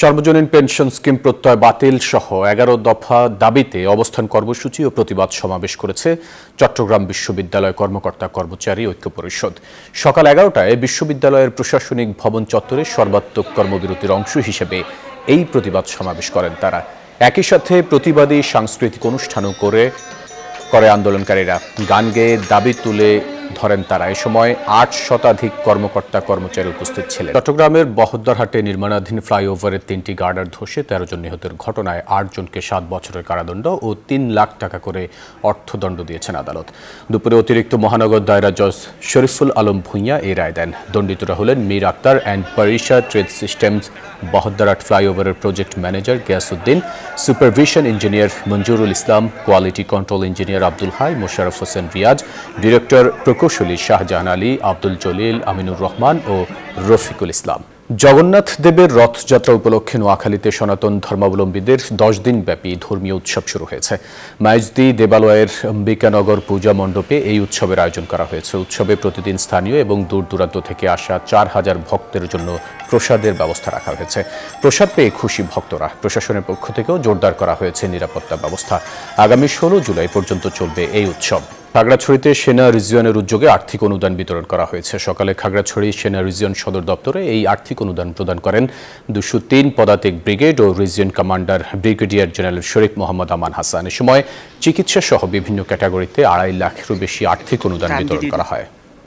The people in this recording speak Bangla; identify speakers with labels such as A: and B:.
A: সর্বজনীন পেনশন স্কিম প্রত্যয় বাতিল সহ এগারো দফা দাবিতে অবস্থান কর্মসূচি ও প্রতিবাদ সমাবেশ করেছে চট্টগ্রাম বিশ্ববিদ্যালয় কর্মকর্তা কর্মচারী ঐক্য পরিষদ সকাল এগারোটায় বিশ্ববিদ্যালয়ের প্রশাসনিক ভবন চত্বরে সর্বাত্মক কর্মবিরতির অংশ হিসেবে এই প্রতিবাদ সমাবেশ করেন তারা একই সাথে প্রতিবাদী সাংস্কৃতিক অনুষ্ঠানও করে করে আন্দোলনকারীরা গান গেয়ে দাবি তুলে ধরেন তারা এ সময় আট শতাধিক কর্মকর্তা কর্মচারী উপস্থিত ছিলেন চট্টগ্রামের বহদ্দারহাটে নির্মাণাধীন ফ্লাইওভারের তিনটি গার্ডার ধসে তেরো জন নিহতের ঘটনায় আটজনকে সাত বছরের কারাদণ্ড ও তিন লাখ টাকা করে অর্থদণ্ড দিয়েছেন আদালত দুপুরে অতিরিক্ত মহানগর দায়রা জজ শরীফুল আলম ভুঁইয়া এই রায় দেন দণ্ডিতরা হলেন Mir Akhtar and Parisa trade systems Bahaddarhat ফ্লাইওভারের project manager Giasuddin supervision engineer Monjurul Islam quality control engineer Abdul Hai Mosharraf Hossain Riaz director প্রকৌশলী শাহজাহান আলী আব্দুল জলিল আমিনুর রহমান ও রফিকুল ইসলাম জগন্নাথ দেবের রথযাত্রা উপলক্ষে নোয়াখালীতে সনাতন ধর্মাবলম্বীদের দশ দিনব্যাপী ধর্মীয় উৎসব শুরু হয়েছে মাইজদি দেবালয়ের অম্বিকানগর পূজা মণ্ডপে এই উৎসবের আয়োজন করা হয়েছে উৎসবে প্রতিদিন স্থানীয় এবং দূর দূরান্ত থেকে আসা চার হাজার ভক্তের জন্য প্রসাদের ব্যবস্থা রাখা হয়েছে প্রসাদ পেয়ে খুশি ভক্তরা প্রশাসনের পক্ষ থেকেও জোরদার করা হয়েছে নিরাপত্তা ব্যবস্থা আগামী ষোলো জুলাই পর্যন্ত চলবে এই উৎসব খাগড়াছড়িতে সেনা রিজিয়নের উদ্যোগে আর্থিক অনুদান বিতরণ করা হয়েছে সকালে খাগড়াছড়ি সেনা রিজিয়ন সদর দপ্তরে এই আর্থিক অনুদান প্রদান করেন দুশো তিন পদাতিক ব্রিগেড ও region commander brigadier general Sharif Mohammad Aman Hasan এ সময় চিকিৎসা সহ বিভিন্ন ক্যাটাগরিতে আড়াই লাখেরও বেশি আর্থিক অনুদান বিতরণ করা হয়